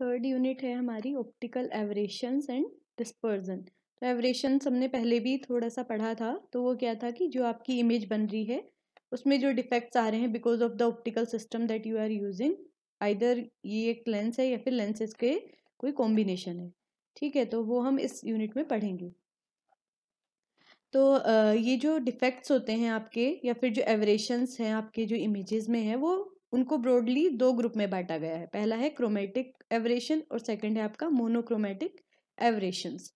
third unit है हमारी optical एवरेशंस and dispersion तो एवरेशंस हमने पहले भी थोड़ा सा पढ़ा था तो वो क्या था कि जो आपकी इमेज बन रही है उसमें जो डिफेक्ट्स आ रहे हैं because of the optical system that you are using either ये एक लेंस है या फिर लेंसेज के कोई कॉम्बिनेशन है ठीक है तो वो हम इस यूनिट में पढ़ेंगे तो ये जो डिफेक्ट्स होते हैं आपके या फिर जो एवरेशंस हैं आपके जो इमेजेस में हैं वो उनको ब्रॉडली दो ग्रुप में बांटा गया है पहला है क्रोमेटिक एवरेशन और सेकंड है आपका मोनोक्रोमेटिक एवरेशंस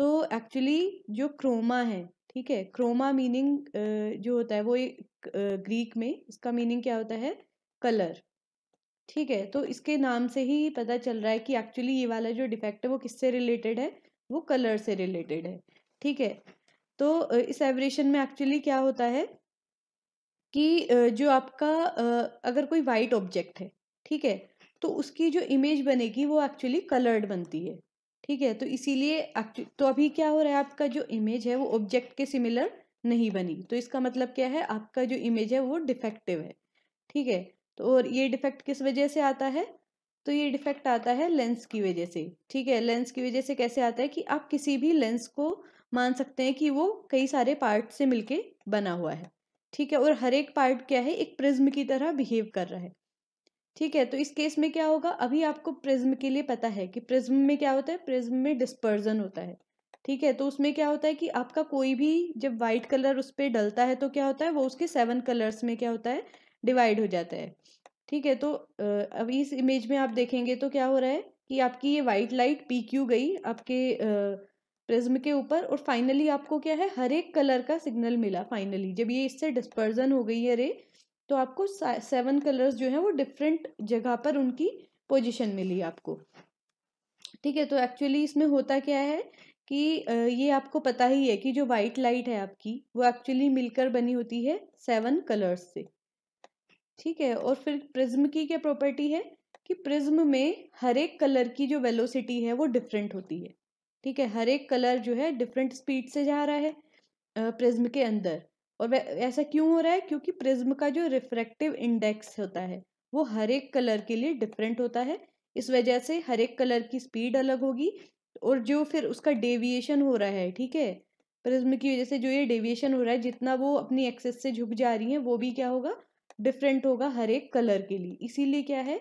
तो एक्चुअली जो क्रोमा है ठीक है क्रोमा मीनिंग जो होता है वो ग्रीक में इसका मीनिंग क्या होता है कलर ठीक है तो इसके नाम से ही पता चल रहा है कि एक्चुअली ये वाला जो डिफेक्ट है वो किससे रिलेटेड है वो कलर से रिलेटेड है ठीक है तो इस एवरेशन में एक्चुअली क्या होता है कि जो आपका अगर कोई वाइट ऑब्जेक्ट है ठीक है तो उसकी जो इमेज बनेगी वो एक्चुअली कलर्ड बनती है ठीक है तो इसीलिए तो अभी क्या हो रहा है आपका जो इमेज है वो ऑब्जेक्ट के सिमिलर नहीं बनी तो इसका मतलब क्या है आपका जो इमेज है वो डिफेक्टिव है ठीक है तो और ये डिफेक्ट किस वजह से आता है तो ये डिफेक्ट आता है लेंस की वजह से ठीक है लेंस की वजह से कैसे आता है कि आप किसी भी लेंस को मान सकते हैं कि वो कई सारे पार्ट से मिलके बना हुआ है ठीक है और हर एक पार्ट क्या है एक प्रिज्म की तरह बिहेव कर रहा है ठीक है तो इस केस में क्या होगा अभी आपको प्रिज्म के लिए पता है कि प्रिज्म में क्या होता है प्रिज्म में डिस्पर्जन होता है ठीक है तो उसमें क्या होता है कि आपका कोई भी जब व्हाइट कलर उस पर डलता है तो क्या होता है वो उसके सेवन कलर्स में क्या होता है डिवाइड हो जाता है ठीक है तो अभी इस इमेज में आप देखेंगे तो क्या हो रहा है कि आपकी ये वाइट लाइट पी क्यू गई आपके प्रिज्म के ऊपर और फाइनली आपको क्या है हर एक कलर का सिग्नल मिला फाइनली जब ये इससे डिस्पर्जन हो गई है रे तो आपको सेवन कलर्स जो है वो डिफरेंट जगह पर उनकी पोजीशन मिली आपको ठीक है तो एक्चुअली इसमें होता क्या है कि ये आपको पता ही है कि जो वाइट लाइट है आपकी वो एक्चुअली मिलकर बनी होती है सेवन कलर्स से ठीक है और फिर प्रिज्म की क्या प्रॉपर्टी है कि प्रिज्म में हर एक कलर की जो वेलोसिटी है वो डिफरेंट होती है ठीक है हर एक कलर जो है डिफरेंट स्पीड से जा रहा है प्रिज्म के अंदर और ऐसा क्यों हो रहा है क्योंकि प्रिज्म का जो रिफ्रैक्टिव इंडेक्स होता है वो हर एक कलर के लिए डिफरेंट होता है इस वजह से हर एक कलर की स्पीड अलग होगी और जो फिर उसका डेविएशन हो रहा है ठीक है प्रिज्म की वजह से जो ये डेविएशन हो रहा है जितना वो अपनी एक्सेस से झुक जा रही है वो भी क्या होगा डिफरेंट होगा हर एक कलर के लिए इसीलिए क्या है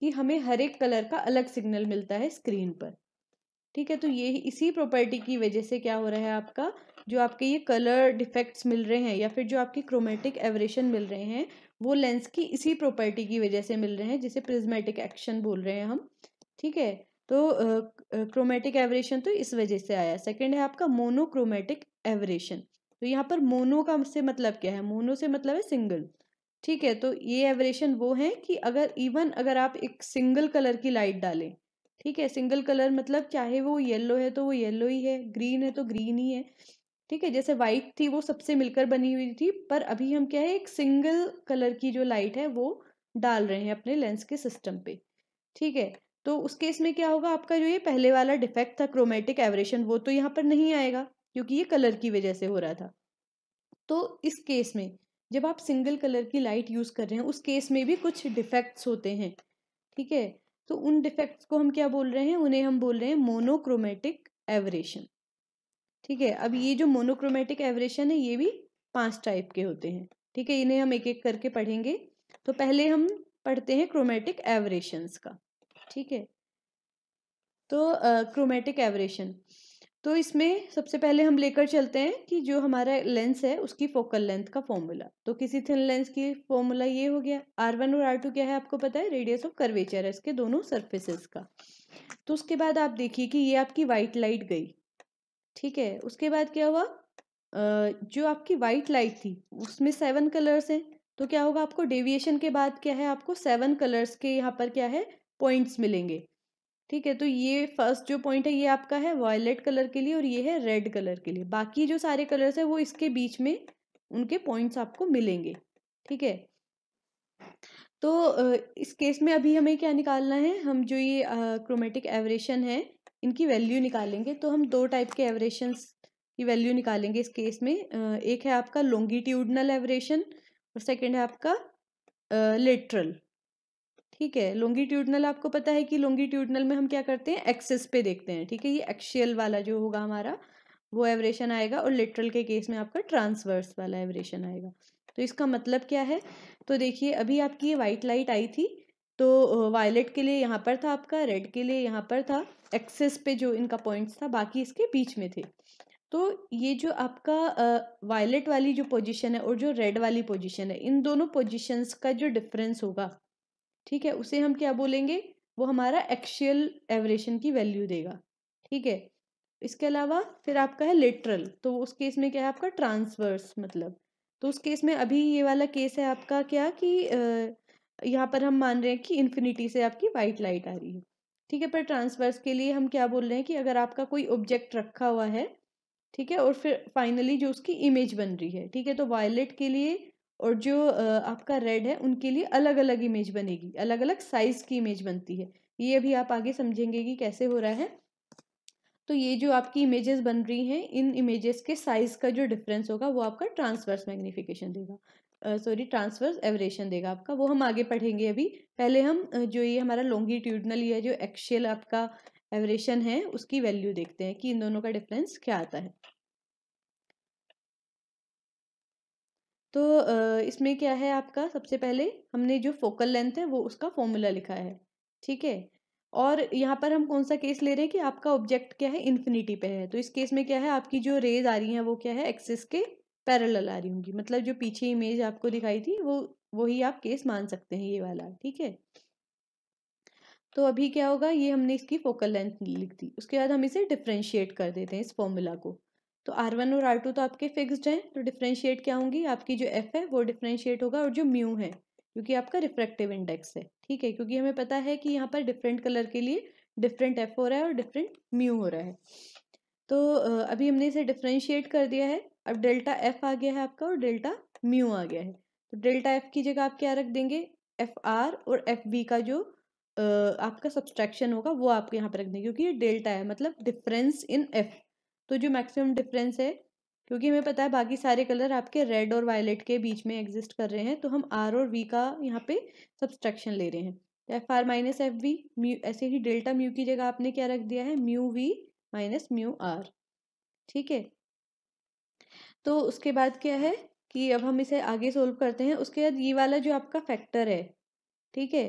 कि हमें हर एक कलर का अलग सिग्नल मिलता है स्क्रीन पर ठीक है तो ये इसी प्रॉपर्टी की वजह से क्या हो रहा है आपका जो आपके ये कलर डिफेक्ट्स मिल रहे हैं या फिर जो आपकी क्रोमेटिक एवरेशन मिल रहे हैं वो लेंस की इसी प्रॉपर्टी की वजह से मिल रहे हैं जिसे प्रिज्मेटिक एक्शन बोल रहे हैं हम ठीक है तो क्रोमेटिक एवरेशन तो इस वजह से आया सेकेंड है आपका मोनोक्रोमेटिक एवरेशन तो यहाँ पर मोनो का से मतलब क्या है मोनो से मतलब है सिंगल ठीक है तो ये एवरेशन वो है कि अगर इवन अगर आप एक सिंगल कलर की लाइट डालें ठीक है सिंगल कलर मतलब चाहे वो येलो है तो वो येलो ही है ग्रीन है तो ग्रीन ही है ठीक है जैसे वाइट थी वो सबसे मिलकर बनी हुई थी पर अभी हम क्या है एक सिंगल कलर की जो लाइट है वो डाल रहे हैं अपने लेंस के सिस्टम पे ठीक है तो उस केस में क्या होगा आपका जो ये पहले वाला डिफेक्ट था क्रोमेटिक एवरेशन वो तो यहाँ पर नहीं आएगा क्योंकि ये कलर की वजह से हो रहा था तो इस केस में जब आप सिंगल कलर की लाइट यूज़ कर रहे हैं उस केस में भी कुछ डिफेक्ट्स होते हैं ठीक है तो उन डिफेक्ट्स को हम क्या बोल रहे हैं उन्हें हम बोल रहे हैं मोनोक्रोमेटिक एवरेशन ठीक है अब ये जो मोनोक्रोमेटिक एवरेशन है ये भी पांच टाइप के होते हैं ठीक है इन्हें हम एक एक करके पढ़ेंगे तो पहले हम पढ़ते हैं क्रोमेटिक एवरेशन का ठीक है तो क्रोमेटिक uh, एवरेशन तो इसमें सबसे पहले हम लेकर चलते हैं कि जो हमारा लेंस है उसकी फोकल लेंथ का फॉर्मूला तो किसी थिन लेंस की फॉर्मूला ये हो गया आर वन और आर टू क्या है आपको पता है रेडियस ऑफ कर्वेचर है इसके दोनों सर्फेसिस का तो उसके बाद आप देखिए कि ये आपकी वाइट लाइट गई ठीक है उसके बाद क्या हुआ जो आपकी वाइट लाइट थी उसमें सेवन कलर्स हैं तो क्या होगा आपको डेविएशन के बाद क्या है आपको सेवन कलर्स के यहाँ पर क्या है पॉइंट्स मिलेंगे ठीक है तो ये फर्स्ट जो पॉइंट है ये आपका है वायलेट कलर के लिए और ये है रेड कलर के लिए बाकी जो सारे कलर्स है वो इसके बीच में उनके पॉइंट्स आपको मिलेंगे ठीक है तो इस केस में अभी हमें क्या निकालना है हम जो ये क्रोमेटिक एवरेशन है इनकी वैल्यू निकालेंगे तो हम दो टाइप के एवरेशन की वैल्यू निकालेंगे इस केस में एक है आपका लोंगिट्यूडनल एवरेशन और सेकेंड है आपका लेटरल ठीक है लोंगिट्यूडनल आपको पता है कि लोंगिट्यूडनल में हम क्या करते हैं एक्सेस पे देखते हैं ठीक है ये एक्शियल वाला जो होगा हमारा वो एवरेशन आएगा और लिटरल के केस में आपका ट्रांसवर्स वाला एवरेशन आएगा तो इसका मतलब क्या है तो देखिए अभी आपकी ये वाइट लाइट आई थी तो वायलेट के लिए यहाँ पर था आपका रेड के लिए यहाँ पर था एक्सेस पे जो इनका पॉइंट्स था बाकी इसके बीच में थे तो ये जो आपका वायलेट वाली जो पोजीशन है और जो रेड वाली पोजीशन है इन दोनों पोजीशंस का जो डिफरेंस होगा ठीक है उसे हम क्या बोलेंगे वो हमारा एक्शियल एवरेशन की वैल्यू देगा ठीक है इसके अलावा फिर आपका है लेटरल तो उस केस में क्या है आपका ट्रांसवर्स मतलब तो उस केस में अभी ये वाला केस है आपका क्या कि यहाँ पर हम मान रहे हैं कि इन्फिनिटी से आपकी वाइट लाइट आ रही है ठीक है पर ट्रांसवर्स के लिए हम क्या बोल रहे हैं कि अगर आपका कोई ऑब्जेक्ट रखा हुआ है ठीक है और फिर फाइनली जो उसकी इमेज बन रही है ठीक है तो वायलेट के लिए और जो आपका रेड है उनके लिए अलग अलग इमेज बनेगी अलग अलग साइज की इमेज बनती है ये अभी आप आगे समझेंगे कि कैसे हो रहा है तो ये जो आपकी इमेजेस बन रही हैं इन इमेजेस के साइज का जो डिफरेंस होगा वो आपका ट्रांसवर्स मैग्निफिकेशन देगा सॉरी ट्रांसवर्स एवरेशन देगा आपका वो हम आगे पढ़ेंगे अभी पहले हम जो ये हमारा लॉन्गिट्यूडनल या जो एक्शियल आपका एवरेशन है उसकी वैल्यू देखते हैं कि इन दोनों का डिफरेंस क्या आता है तो इसमें क्या है आपका सबसे पहले हमने जो फोकल लेंथ है वो उसका फॉर्मूला लिखा है ठीक है और यहाँ पर हम कौन सा केस ले रहे हैं कि आपका ऑब्जेक्ट क्या है इन्फिनिटी पे है तो इस केस में क्या है आपकी जो रेज आ रही हैं वो क्या है एक्सिस के पैरेलल आ रही होंगी मतलब जो पीछे इमेज आपको दिखाई थी वो वही आप केस मान सकते हैं ये वाला ठीक है तो अभी क्या होगा ये हमने इसकी फोकल लेंथ लिख दी उसके बाद हम इसे डिफ्रेंशिएट कर देते हैं इस फॉर्मूला को तो आर वन और आर टू तो आपके फिक्स्ड हैं तो डिफ्रेंशिएट क्या होंगी आपकी जो एफ है वो डिफ्रेंशिएट होगा और जो म्यू है क्योंकि आपका रिफ्रैक्टिव इंडेक्स है ठीक है क्योंकि हमें पता है कि यहाँ पर डिफरेंट कलर के लिए डिफरेंट एफ हो रहा है और डिफरेंट म्यू हो रहा है तो अभी हमने इसे डिफ्रेंशिएट कर दिया है अब डेल्टा एफ आ गया है आपका और डेल्टा म्यू आ गया है तो डेल्टा एफ की जगह आप क्या रख देंगे एफ आर और एफ बी का जो आपका सब्सट्रैक्शन होगा वो आपको यहाँ पर रख देंगे क्योंकि ये डेल्टा है मतलब डिफरेंस इन एफ तो जो मैक्सिमम डिफरेंस है क्योंकि हमें पता है बाकी सारे कलर आपके रेड और वायलेट के बीच में एग्जिस्ट कर रहे हैं तो हम आर और वी का यहाँ पे सब्सट्रैक्शन ले रहे हैं तो F R minus F V mu ऐसे ही डेल्टा म्यू की जगह आपने क्या रख दिया है mu V minus mu R ठीक है तो उसके बाद क्या है कि अब हम इसे आगे सोल्व करते हैं उसके बाद ये वाला जो आपका फैक्टर है ठीक है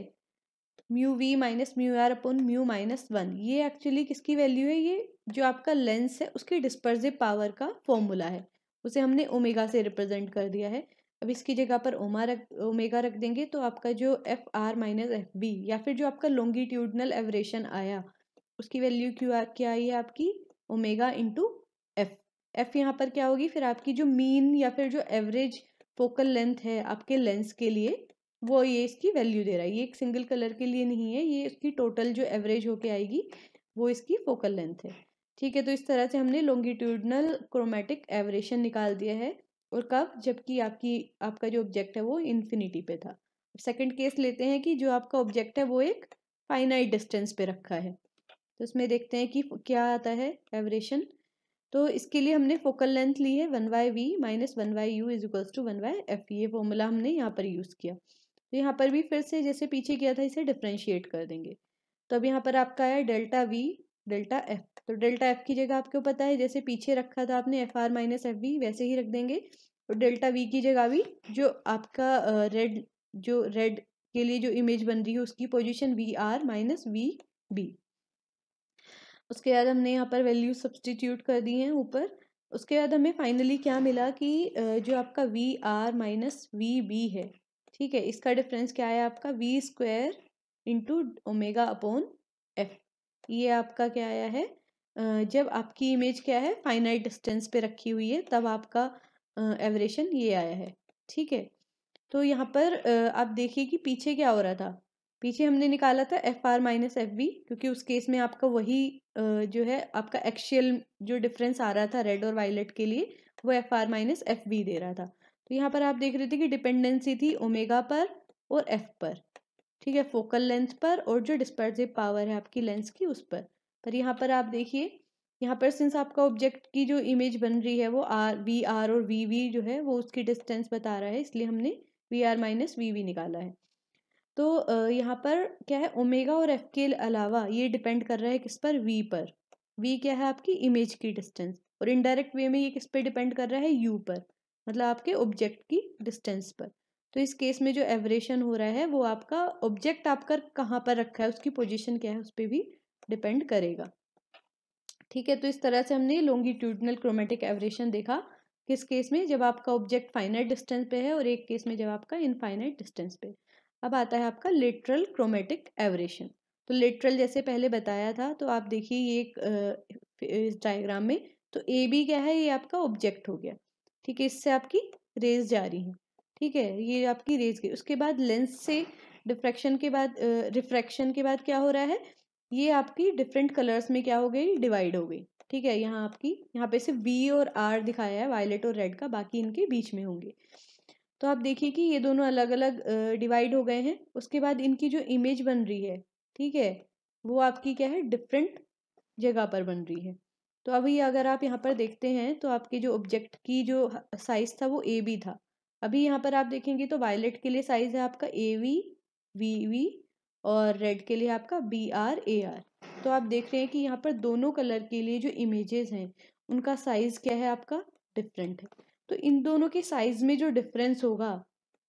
mu V minus mu R अपन म्यू माइनस वन ये एक्चुअली किसकी वैल्यू है ये जो आपका लेंस है उसकी डिस्पर्जिव पावर का फॉर्मूला है उसे हमने ओमेगा से रिप्रेजेंट कर दिया है अब इसकी जगह पर ओमा रख ओमेगा रख देंगे तो आपका जो F R minus F B या फिर जो आपका लॉन्गिट्यूडनल एवरेशन आया उसकी वैल्यू क्यों क्या आई है आपकी ओमेगा इंटू एफ एफ यहाँ पर क्या होगी फिर आपकी जो मीन या फिर जो एवरेज फोकल लेंथ है आपके लेंस के लिए वो ये इसकी वैल्यू दे रहा है ये एक सिंगल कलर के लिए नहीं है ये इसकी टोटल जो एवरेज होके आएगी वो इसकी फोकल लेंथ है ठीक है तो इस तरह से हमने लॉन्गिट्यूडनल क्रोमेटिक एवरेशन निकाल दिया है और कब जबकि आपकी आपका जो ऑब्जेक्ट है वो इन्फिनिटी पे था सेकंड केस लेते हैं कि जो आपका ऑब्जेक्ट है वो एक फाइनाइट डिस्टेंस पे रखा है तो इसमें देखते हैं कि क्या आता है एवरेशन तो इसके लिए हमने फोकल लेंथ ली है one Y V minus one Y U is equals to one Y F ये फॉर्मूला हमने यहाँ पर यूज़ किया तो यहाँ पर भी फिर से जैसे पीछे किया था इसे डिफ्रेंशिएट कर देंगे तो अब यहाँ पर आपका आया डेल्टा वी डेल्टा एफ तो डेल्टा एफ की जगह आपको पता है जैसे पीछे रखा था आपने F R minus F V वैसे ही रख देंगे और डेल्टा वी की जगह भी जो आपका रेड जो रेड के लिए जो इमेज बन रही है उसकी position V R minus V B उसके बाद हमने यहाँ पर वैल्यू सब्सटीट्यूट कर दी हैं ऊपर उसके बाद हमें फाइनली क्या मिला कि जो आपका V R minus V B है ठीक है इसका डिफरेंस क्या है आपका V square into omega upon F ये आपका क्या आया है जब आपकी इमेज क्या है फाइनाइट डिस्टेंस पे रखी हुई है तब आपका एवरेशन ये आया है ठीक है तो यहाँ पर आप देखिए कि पीछे क्या हो रहा था पीछे हमने निकाला था F R minus F B क्योंकि उस केस में आपका वही जो है आपका एक्शियल जो डिफरेंस आ रहा था रेड और वायलेट के लिए वो F R minus F B दे रहा था तो यहाँ पर आप देख रहे थे कि डिपेंडेंसी थी ओमेगा पर और एफ पर ठीक है फोकल लेंथ पर और जो डिस्पर्सिव पावर है आपकी लेंस की उस पर पर यहाँ पर आप देखिए यहाँ पर सिंस आपका ऑब्जेक्ट की जो इमेज बन रही है वो आर वी आर और वी वी जो है वो उसकी डिस्टेंस बता रहा है इसलिए हमने V R minus V V निकाला है तो यहाँ पर क्या है ओमेगा और एफ के अलावा ये डिपेंड कर रहा है किस पर वी पर वी क्या है आपकी इमेज की डिस्टेंस और इनडायरेक्ट वे में ये किस पर डिपेंड कर रहा है यू पर मतलब आपके ऑब्जेक्ट की डिस्टेंस पर तो इस केस में जो एवरेशन हो रहा है वो आपका ऑब्जेक्ट आपका कहाँ पर रखा है उसकी पोजीशन क्या है उस पर भी डिपेंड करेगा ठीक है तो इस तरह से हमने लॉन्गिट्यूडनल क्रोमेटिक एवरेशन देखा किस केस में जब आपका ऑब्जेक्ट फाइनाइट डिस्टेंस पे है और एक केस में जब आपका इनफाइनाइट डिस्टेंस पे अब आता है आपका लेटरल क्रोमेटिक एवरेशन तो लेटरल जैसे पहले बताया था तो आप देखिए ये एक इस डायग्राम में तो ए बी क्या है ये आपका ऑब्जेक्ट हो गया ठीक है इससे आपकी रेज जा रही है ठीक है ये आपकी रेज गई उसके बाद लेंस से डिफ्रैक्शन के बाद रिफ्रैक्शन के बाद क्या हो रहा है ये आपकी डिफरेंट कलर्स में क्या हो गई डिवाइड हो गई ठीक है यहाँ आपकी यहाँ पे सिर्फ वी और आर दिखाया है वायलेट और रेड का बाकी इनके बीच में होंगे तो आप देखिए कि ये दोनों अलग अलग डिवाइड हो गए हैं उसके बाद इनकी जो इमेज बन रही है ठीक है वो आपकी क्या है डिफरेंट जगह पर बन रही है तो अभी अगर आप यहाँ पर देखते हैं तो आपके जो ऑब्जेक्ट की जो साइज़ था वो ए बी था अभी यहाँ पर आप देखेंगे तो वायलेट के लिए साइज़ है आपका ए वी वी वी और रेड के लिए आपका बी आर ए आर तो आप देख रहे हैं कि यहाँ पर दोनों कलर के लिए जो इमेजेस हैं उनका साइज़ क्या है आपका डिफरेंट है तो इन दोनों के साइज़ में जो डिफरेंस होगा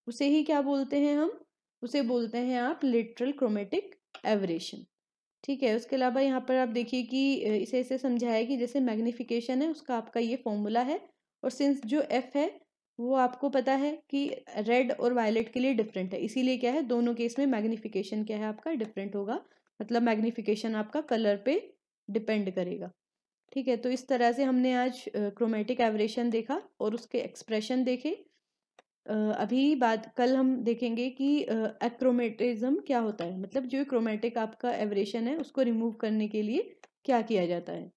उसे ही क्या बोलते हैं हम उसे बोलते हैं आप लिटरल क्रोमेटिक एवरेशन ठीक है उसके अलावा यहाँ पर आप देखिए कि इसे इसे समझाया कि जैसे मैग्नीफिकेशन है उसका आपका ये फॉर्मूला है और सिंस जो एफ़ है वो आपको पता है कि रेड और वायलेट के लिए डिफरेंट है इसीलिए क्या है दोनों केस में मैग्निफिकेशन क्या है आपका डिफरेंट होगा मतलब मैग्निफिकेशन आपका कलर पे डिपेंड करेगा ठीक है तो इस तरह से हमने आज क्रोमेटिक एवरेशन देखा और उसके एक्सप्रेशन देखे अभी बात कल हम देखेंगे कि एक्रोमेटिज्म क्या होता है मतलब जो क्रोमेटिक आपका एवरेशन है उसको रिमूव करने के लिए क्या किया जाता है